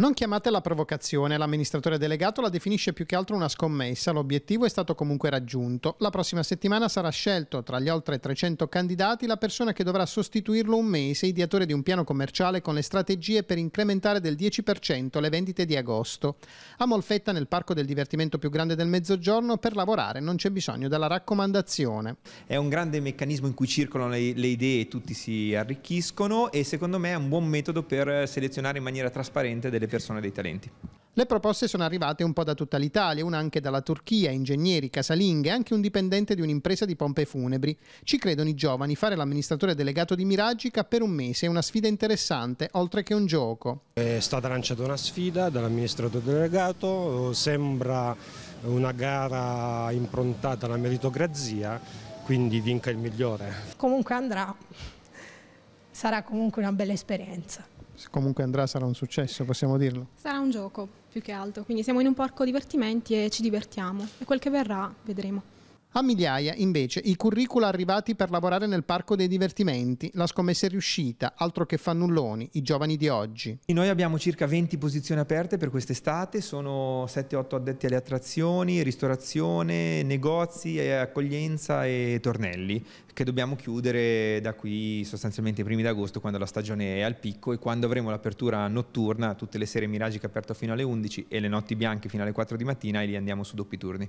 Non chiamate la provocazione, l'amministratore delegato la definisce più che altro una scommessa, l'obiettivo è stato comunque raggiunto. La prossima settimana sarà scelto tra gli oltre 300 candidati la persona che dovrà sostituirlo un mese, ideatore di un piano commerciale con le strategie per incrementare del 10% le vendite di agosto. A Molfetta, nel parco del divertimento più grande del Mezzogiorno, per lavorare non c'è bisogno della raccomandazione. È un grande meccanismo in cui circolano le, le idee, tutti si arricchiscono e secondo me è un buon metodo per selezionare in maniera trasparente delle persone persone dei talenti. Le proposte sono arrivate un po' da tutta l'Italia, una anche dalla Turchia, ingegneri, casalinghe, anche un dipendente di un'impresa di pompe funebri. Ci credono i giovani, fare l'amministratore delegato di Miragica per un mese è una sfida interessante, oltre che un gioco. È stata lanciata una sfida dall'amministratore delegato, sembra una gara improntata alla meritocrazia, quindi vinca il migliore. Comunque andrà, sarà comunque una bella esperienza comunque andrà sarà un successo, possiamo dirlo? Sarà un gioco più che altro, quindi siamo in un parco divertimenti e ci divertiamo e quel che verrà vedremo. A migliaia, invece, i curricula arrivati per lavorare nel parco dei divertimenti, la scommessa è riuscita, altro che fannulloni, i giovani di oggi. Noi abbiamo circa 20 posizioni aperte per quest'estate, sono 7-8 addetti alle attrazioni, ristorazione, negozi, eh, accoglienza e tornelli, che dobbiamo chiudere da qui sostanzialmente i primi d'agosto quando la stagione è al picco e quando avremo l'apertura notturna, tutte le sere Miragi che è aperto fino alle 11 e le notti bianche fino alle 4 di mattina e li andiamo su doppi turni.